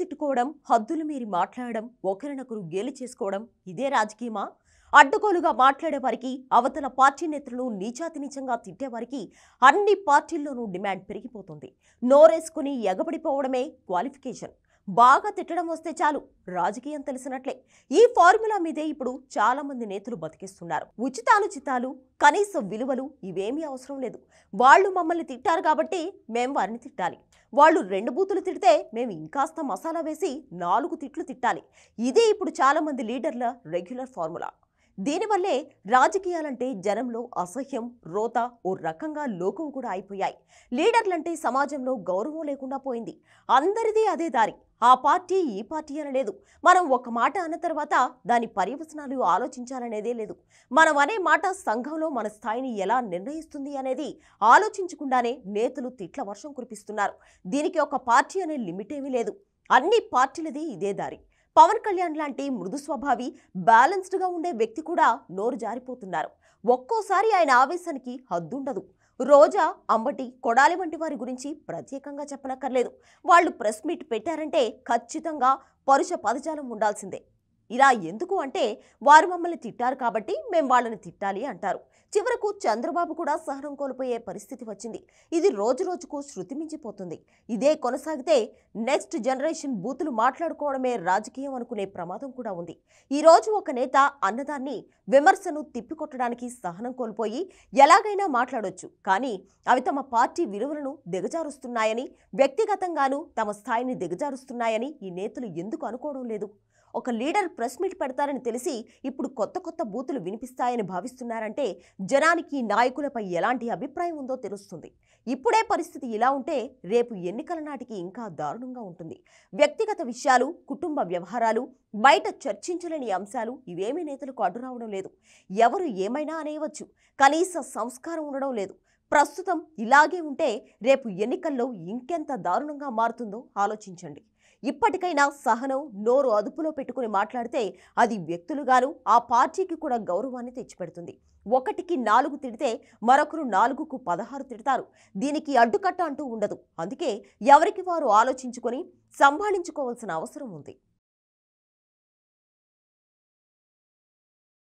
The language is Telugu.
తిట్టుకోవడం హద్దులు మీరి మాట్లాడడం ఒకరినొకరు గేలి చేసుకోవడం ఇదే రాజకీయమా అడ్డుకోలుగా మాట్లాడేవారికి అవతల పార్టీ నేతలను నీచాతినీచంగా తిట్టేవారికి అన్ని పార్టీల్లోనూ డిమాండ్ పెరిగిపోతుంది నోరేసుకుని ఎగబడిపోవడమే క్వాలిఫికేషన్ బాగా తిట్టడం వస్తే చాలు రాజకీయం తెలిసినట్లే ఈ ఫార్ములా మీదే ఇప్పుడు చాలా మంది నేతలు బతికిస్తున్నారు ఉచితాలు చితాలు కనీస విలువలు ఇవేమీ అవసరం లేదు వాళ్ళు మమ్మల్ని తిట్టారు కాబట్టి మేము వారిని తిట్టాలి వాళ్ళు రెండు బూతులు తిడితే మేము ఇంకాస్త మసాలా వేసి నాలుగు తిట్లు తిట్టాలి ఇదే ఇప్పుడు చాలా మంది లీడర్ల రెగ్యులర్ ఫార్ములా దీనివల్లే రాజకీయాలంటే జనంలో అసహ్యం రోత ఓ రకంగా లోకం కూడా అయిపోయాయి లీడర్లంటే సమాజంలో గౌరవం లేకుండా పోయింది అందరిది అదే దారి ఆ పార్టీ ఈ పార్టీ అనలేదు మనం ఒక మాట అన్న తర్వాత దాని పర్యవసనాలు ఆలోచించాలనేదే లేదు మనం అనే మాట సంఘంలో మన స్థాయిని ఎలా నిర్ణయిస్తుంది అనేది ఆలోచించకుండానే నేతలు తిట్ల వర్షం కురిపిస్తున్నారు దీనికి ఒక పార్టీ అనే లిమిట్ ఏమీ లేదు అన్ని పార్టీలది ఇదే దారి పవన్ కళ్యాణ్ లాంటి మృదు స్వభావి బ్యాలెన్స్డ్గా ఉండే వ్యక్తి కూడా నోరు జారిపోతున్నారు ఒక్కోసారి ఆయన ఆవేశానికి హద్దుండదు రోజా అంబటి కొడాలి వంటి వారి గురించి ప్రత్యేకంగా చెప్పనక్కర్లేదు వాళ్ళు ప్రెస్ మీట్ పెట్టారంటే ఖచ్చితంగా పరుష పదజాలం ఉండాల్సిందే ఇలా ఎందుకు అంటే వారు మమ్మల్ని తిట్టారు కాబట్టి మేము వాళ్ళని తిట్టాలి అంటారు చివరకు చంద్రబాబు కూడా సహనం కోల్పోయే పరిస్థితి వచ్చింది ఇది రోజు రోజుకు శృతిమించిపోతుంది ఇదే కొనసాగితే నెక్స్ట్ జనరేషన్ బూతులు మాట్లాడుకోవడమే రాజకీయం అనుకునే ప్రమాదం కూడా ఉంది ఈరోజు ఒక నేత అన్నదాన్ని విమర్శను తిప్పికొట్టడానికి సహనం కోల్పోయి ఎలాగైనా మాట్లాడొచ్చు కానీ అవి తమ పార్టీ విలువలను దిగజారుస్తున్నాయని వ్యక్తిగతంగానూ తమ స్థాయిని దిగజారుస్తున్నాయని ఈ నేతలు ఎందుకు అనుకోవడం లేదు ఒక లీడర్ ప్రెస్ మీట్ పెడతారని తెలిసి ఇప్పుడు కొత్త కొత్త బూతులు వినిపిస్తాయని భావిస్తున్నారంటే జనానికి నాయకులపై ఎలాంటి అభిప్రాయం ఉందో తెలుస్తుంది ఇప్పుడే పరిస్థితి ఇలా ఉంటే రేపు ఎన్నికల నాటికి ఇంకా దారుణంగా ఉంటుంది వ్యక్తిగత విషయాలు కుటుంబ వ్యవహారాలు బయట చర్చించలేని అంశాలు ఇవేమీ నేతలకు అడ్డు రావడం లేదు ఎవరు ఏమైనా అనేయవచ్చు కనీస సంస్కారం ఉండడం లేదు ప్రస్తుతం ఇలాగే ఉంటే రేపు ఎన్నికల్లో ఇంకెంత దారుణంగా మారుతుందో ఆలోచించండి ఇప్పటికైనా సహనం నోరు అదుపులో పెట్టుకుని మాట్లాడితే అది వ్యక్తులుగాను ఆ పార్టీకి కూడా గౌరవాన్ని తెచ్చిపెడుతుంది ఒకటికి నాలుగు తిడితే మరొకరు నాలుగుకు పదహారు తిడతారు దీనికి అడ్డుకట్ట అంటూ ఉండదు అందుకే ఎవరికి వారు ఆలోచించుకొని సంభాళించుకోవాల్సిన అవసరం ఉంది